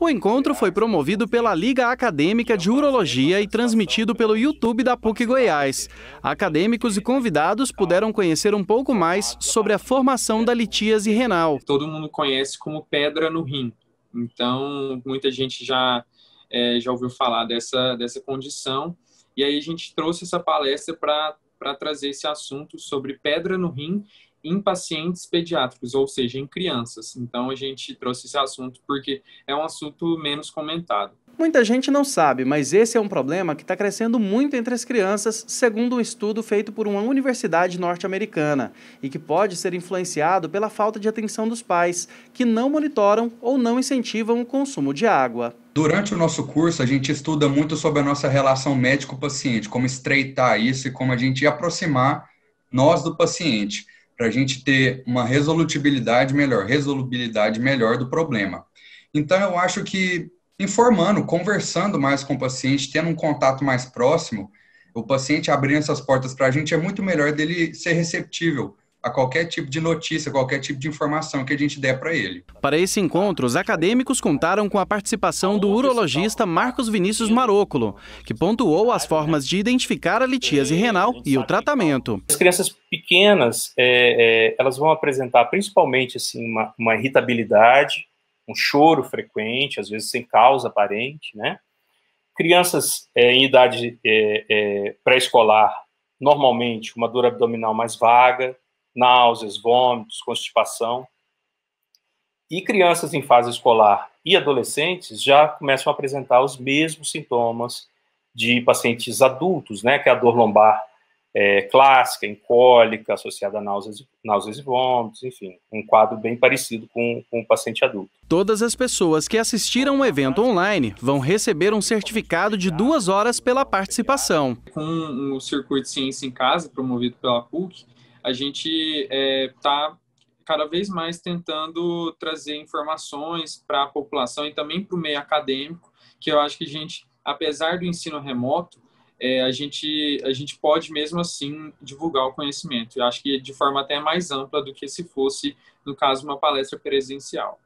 O encontro foi promovido pela Liga Acadêmica de Urologia e transmitido pelo YouTube da PUC Goiás. É Acadêmicos e convidados puderam conhecer um pouco mais sobre a formação da litíase renal. Todo mundo conhece como pedra no rim. Então, muita gente já, é, já ouviu falar dessa, dessa condição. E aí a gente trouxe essa palestra para trazer esse assunto sobre pedra no rim em pacientes pediátricos, ou seja, em crianças. Então a gente trouxe esse assunto porque é um assunto menos comentado. Muita gente não sabe, mas esse é um problema que está crescendo muito entre as crianças, segundo um estudo feito por uma universidade norte-americana, e que pode ser influenciado pela falta de atenção dos pais, que não monitoram ou não incentivam o consumo de água. Durante o nosso curso, a gente estuda muito sobre a nossa relação médico-paciente, como estreitar isso e como a gente aproximar nós do paciente para a gente ter uma resolutibilidade melhor, resolubilidade melhor do problema. Então, eu acho que informando, conversando mais com o paciente, tendo um contato mais próximo, o paciente abrindo essas portas para a gente é muito melhor dele ser receptível a qualquer tipo de notícia, qualquer tipo de informação que a gente der para ele. Para esse encontro, os acadêmicos contaram com a participação do urologista Marcos Vinícius Marocolo, que pontuou as formas de identificar a litíase renal e o tratamento. As crianças pequenas, é, é, elas vão apresentar principalmente assim, uma, uma irritabilidade, um choro frequente, às vezes sem causa aparente, né? Crianças é, em idade é, é, pré-escolar, normalmente uma dor abdominal mais vaga, náuseas, vômitos, constipação. E crianças em fase escolar e adolescentes já começam a apresentar os mesmos sintomas de pacientes adultos, né, que é a dor lombar é, clássica, encólica, associada a náuseas, náuseas e vômitos, enfim, um quadro bem parecido com, com o paciente adulto. Todas as pessoas que assistiram o evento online vão receber um certificado de duas horas pela participação. Com o Circuito de Ciência em Casa, promovido pela PUC, a gente está é, cada vez mais tentando trazer informações para a população e também para o meio acadêmico, que eu acho que a gente, apesar do ensino remoto, é, a, gente, a gente pode mesmo assim divulgar o conhecimento. Eu acho que de forma até mais ampla do que se fosse, no caso, uma palestra presencial.